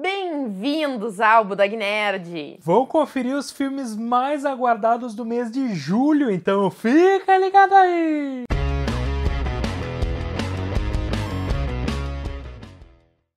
Bem-vindos ao Budag Nerd! Vou conferir os filmes mais aguardados do mês de julho, então fica ligado aí!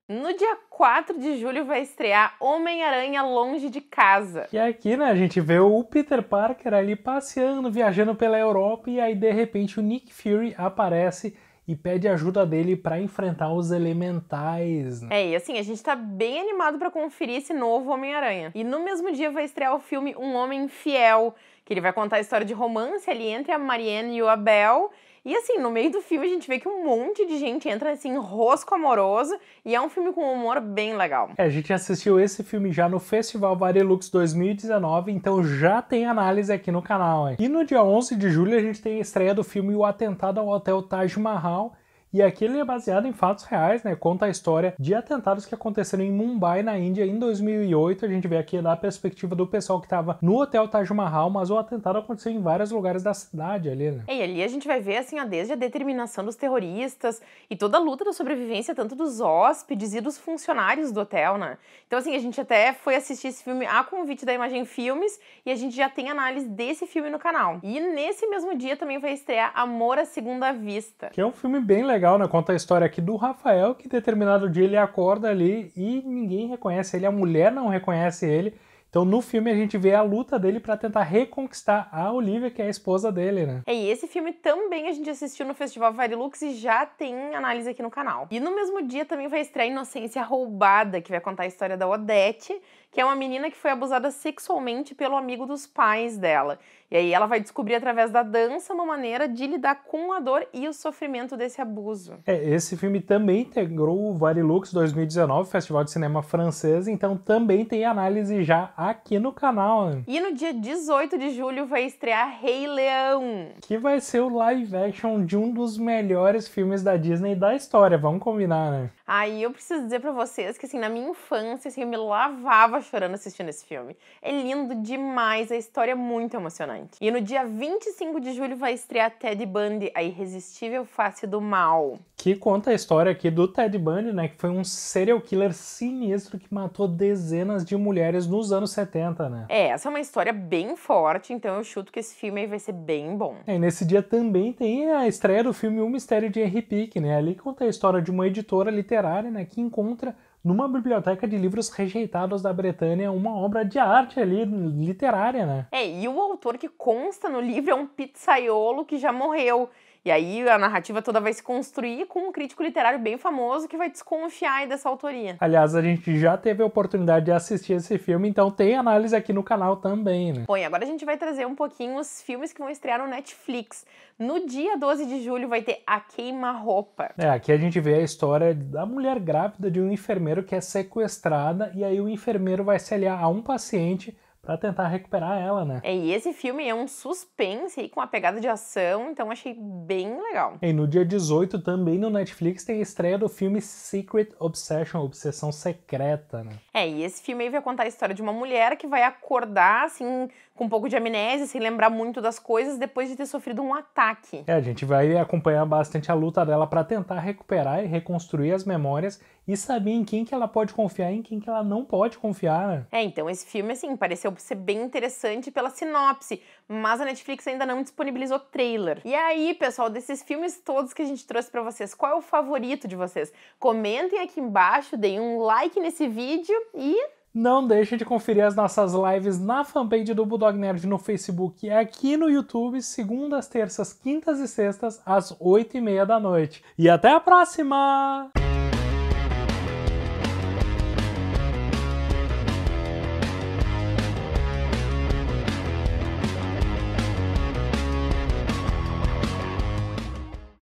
No dia 4 de julho vai estrear Homem-Aranha Longe de Casa. E é aqui, né, a gente vê o Peter Parker ali passeando, viajando pela Europa e aí de repente o Nick Fury aparece e pede ajuda dele para enfrentar os elementais. Né? É, e assim, a gente tá bem animado para conferir esse novo Homem-Aranha. E no mesmo dia vai estrear o filme Um Homem Fiel, que ele vai contar a história de romance ali entre a Marianne e o Abel e assim, no meio do filme a gente vê que um monte de gente entra nesse assim, enrosco amoroso e é um filme com um humor bem legal. É, a gente assistiu esse filme já no Festival Varilux 2019, então já tem análise aqui no canal. Hein? E no dia 11 de julho a gente tem a estreia do filme O Atentado ao Hotel Taj Mahal, e aqui ele é baseado em fatos reais, né? Conta a história de atentados que aconteceram em Mumbai, na Índia, em 2008. A gente vê aqui da perspectiva do pessoal que estava no hotel Taj Mahal, mas o atentado aconteceu em vários lugares da cidade ali, né? É, e ali a gente vai ver, assim, desde a determinação dos terroristas e toda a luta da sobrevivência, tanto dos hóspedes e dos funcionários do hotel, né? Então, assim, a gente até foi assistir esse filme a convite da Imagem Filmes e a gente já tem análise desse filme no canal. E nesse mesmo dia também vai estrear Amor à Segunda Vista. Que é um filme bem legal legal, né? Conta a história aqui do Rafael, que determinado dia ele acorda ali e ninguém reconhece ele, a mulher não reconhece ele, então no filme a gente vê a luta dele para tentar reconquistar a Olivia, que é a esposa dele, né? É, e esse filme também a gente assistiu no Festival Varilux e já tem análise aqui no canal. E no mesmo dia também vai estrear Inocência Roubada, que vai contar a história da Odete, que é uma menina que foi abusada sexualmente pelo amigo dos pais dela. E aí ela vai descobrir através da dança uma maneira de lidar com a dor e o sofrimento desse abuso. É, esse filme também integrou o Varilux 2019, Festival de Cinema Francês, então também tem análise já aqui no canal. Né? E no dia 18 de julho vai estrear Rei Leão, que vai ser o live action de um dos melhores filmes da Disney da história, vamos combinar, né? Aí eu preciso dizer para vocês que assim, na minha infância, assim, eu me lavava chorando assistindo esse filme. É lindo demais, a história é muito emocionante. E no dia 25 de julho vai estrear Ted Bundy, a irresistível face do mal. Que conta a história aqui do Ted Bundy, né, que foi um serial killer sinistro que matou dezenas de mulheres nos anos anos 70, né? É, essa é uma história bem forte, então eu chuto que esse filme aí vai ser bem bom. É, e nesse dia também tem a estreia do filme O Mistério de Henry Pick, né? Ali conta a história de uma editora literária, né, que encontra numa biblioteca de livros rejeitados da Bretanha, uma obra de arte ali, literária, né? É, e o autor que consta no livro é um pizzaiolo que já morreu. E aí a narrativa toda vai se construir com um crítico literário bem famoso que vai desconfiar dessa autoria. Aliás, a gente já teve a oportunidade de assistir esse filme, então tem análise aqui no canal também, né? Bom, e agora a gente vai trazer um pouquinho os filmes que vão estrear no Netflix. No dia 12 de julho vai ter A Queima-Roupa. É, aqui a gente vê a história da mulher grávida de um enfermeiro que é sequestrada e aí o enfermeiro vai se aliar a um paciente para tentar recuperar ela, né? É, e esse filme é um suspense aí com a pegada de ação, então achei bem legal. E no dia 18 também no Netflix tem a estreia do filme Secret Obsession, Obsessão Secreta, né? É, e esse filme aí vai contar a história de uma mulher que vai acordar assim com um pouco de amnésia, sem lembrar muito das coisas, depois de ter sofrido um ataque. É, a gente vai acompanhar bastante a luta dela para tentar recuperar e reconstruir as memórias e saber em quem que ela pode confiar e em quem que ela não pode confiar. Né? É, então esse filme, assim, pareceu ser bem interessante pela sinopse, mas a Netflix ainda não disponibilizou trailer. E aí, pessoal, desses filmes todos que a gente trouxe para vocês, qual é o favorito de vocês? Comentem aqui embaixo, deem um like nesse vídeo e não deixe de conferir as nossas lives na fanpage do Bulldog Nerd no Facebook e aqui no YouTube, segundas, terças, quintas e sextas, às 8h30 da noite. E até a próxima!